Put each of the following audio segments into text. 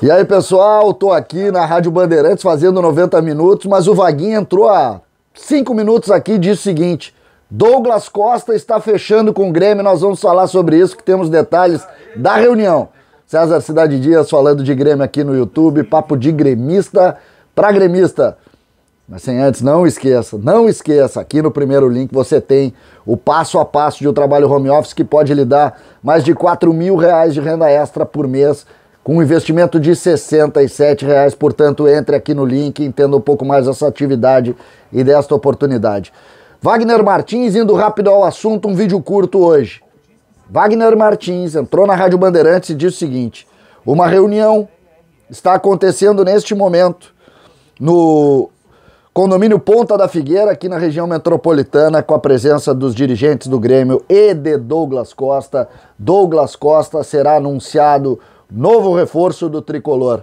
E aí, pessoal, tô aqui na Rádio Bandeirantes fazendo 90 minutos, mas o Vaguinho entrou há 5 minutos aqui e disse o seguinte: Douglas Costa está fechando com o Grêmio, nós vamos falar sobre isso, que temos detalhes da reunião. César Cidade Dias falando de Grêmio aqui no YouTube, papo de gremista para gremista. Mas sem antes, não esqueça, não esqueça, aqui no primeiro link você tem o passo a passo de um trabalho home office que pode lhe dar mais de 4 mil reais de renda extra por mês com um investimento de R$ 67,00, portanto, entre aqui no link, entenda um pouco mais dessa atividade e desta oportunidade. Wagner Martins, indo rápido ao assunto, um vídeo curto hoje. Wagner Martins entrou na Rádio Bandeirantes e disse o seguinte: uma reunião está acontecendo neste momento no condomínio Ponta da Figueira, aqui na região metropolitana, com a presença dos dirigentes do Grêmio e de Douglas Costa. Douglas Costa será anunciado novo reforço do tricolor.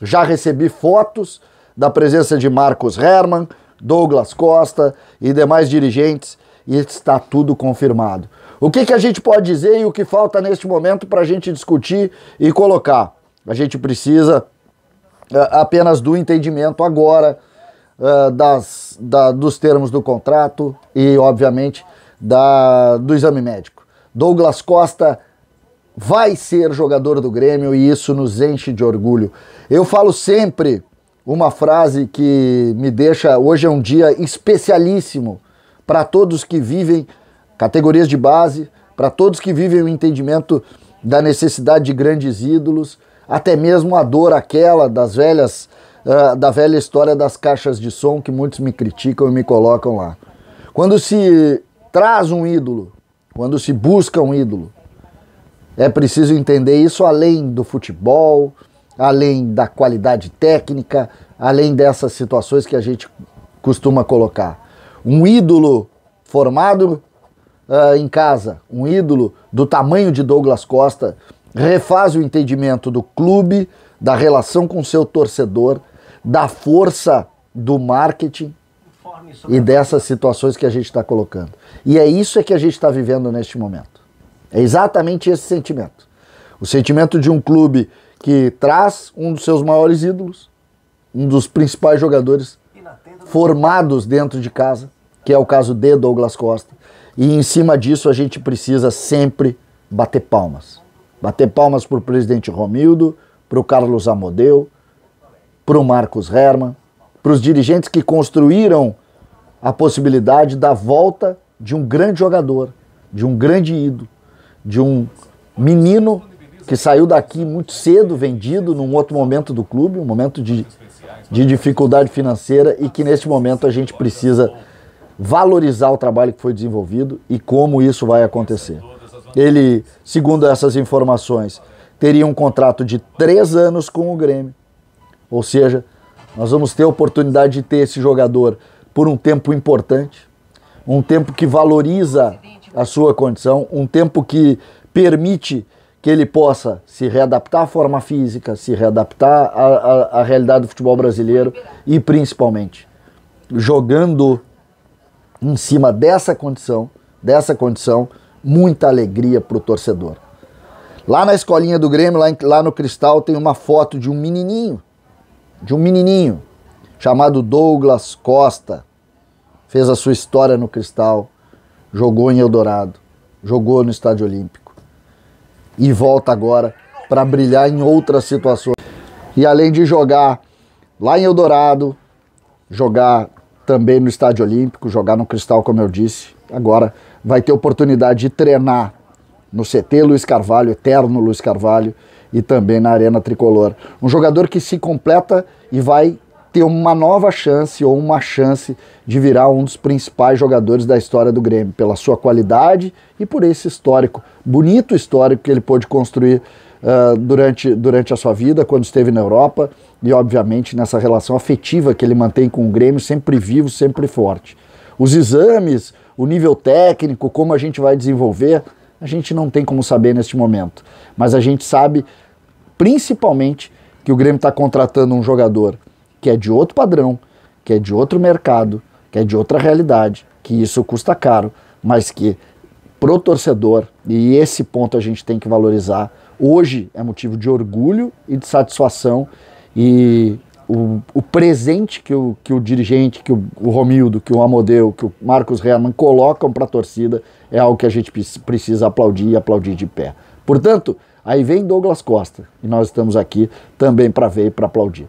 Já recebi fotos da presença de Marcos Herman, Douglas Costa e demais dirigentes e está tudo confirmado. O que, que a gente pode dizer e o que falta neste momento para a gente discutir e colocar? A gente precisa eh, apenas do entendimento agora eh, das, da, dos termos do contrato e, obviamente, da, do exame médico. Douglas Costa vai ser jogador do Grêmio e isso nos enche de orgulho. Eu falo sempre uma frase que me deixa. Hoje é um dia especialíssimo para todos que vivem categorias de base, para todos que vivem o entendimento da necessidade de grandes ídolos, até mesmo a dor aquela das velhas. Uh, da velha história das caixas de som que muitos me criticam e me colocam lá. Quando se traz um ídolo, quando se busca um ídolo, é preciso entender isso além do futebol, além da qualidade técnica, além dessas situações que a gente costuma colocar. Um ídolo formado uh, em casa, um ídolo do tamanho de Douglas Costa, refaz o entendimento do clube, da relação com seu torcedor, da força do marketing e dessas situações que a gente está colocando. E é isso é que a gente está vivendo neste momento. É exatamente esse sentimento. O sentimento de um clube que traz um dos seus maiores ídolos, um dos principais jogadores formados dentro de casa, que é o caso de Douglas Costa. E em cima disso a gente precisa sempre bater palmas. Bater palmas para o presidente Romildo, para o Carlos Amodeu, para o Marcos Herman, para os dirigentes que construíram a possibilidade da volta de um grande jogador, de um grande ídolo de um menino que saiu daqui muito cedo, vendido num outro momento do clube, um momento de, de dificuldade financeira e que neste momento a gente precisa valorizar o trabalho que foi desenvolvido e como isso vai acontecer. Ele, segundo essas informações, teria um contrato de três anos com o Grêmio, ou seja, nós vamos ter a oportunidade de ter esse jogador por um tempo importante um tempo que valoriza a sua condição, um tempo que permite que ele possa se readaptar à forma física, se readaptar à, à, à realidade do futebol brasileiro e principalmente jogando em cima dessa condição, dessa condição, muita alegria para o torcedor. Lá na escolinha do Grêmio, lá, em, lá no Cristal, tem uma foto de um menininho, de um menininho chamado Douglas Costa fez a sua história no Cristal, jogou em Eldorado, jogou no Estádio Olímpico e volta agora para brilhar em outras situações. E além de jogar lá em Eldorado, jogar também no Estádio Olímpico, jogar no Cristal, como eu disse, agora vai ter oportunidade de treinar no CT Luiz Carvalho, eterno Luiz Carvalho, e também na Arena Tricolor. Um jogador que se completa e vai ter uma nova chance ou uma chance de virar um dos principais jogadores da história do Grêmio, pela sua qualidade e por esse histórico, bonito histórico que ele pôde construir uh, durante, durante a sua vida, quando esteve na Europa e, obviamente, nessa relação afetiva que ele mantém com o Grêmio, sempre vivo, sempre forte. Os exames, o nível técnico, como a gente vai desenvolver, a gente não tem como saber neste momento. Mas a gente sabe, principalmente, que o Grêmio está contratando um jogador que é de outro padrão, que é de outro mercado, que é de outra realidade, que isso custa caro, mas que pro torcedor, e esse ponto a gente tem que valorizar, hoje é motivo de orgulho e de satisfação e o, o presente que o, que o dirigente, que o, o, Romildo, que o Amodeu, que o Marcos Herman colocam para a torcida é algo que a gente precisa aplaudir e aplaudir de pé. Portanto, aí vem Douglas Costa e nós estamos aqui também para ver e para aplaudir.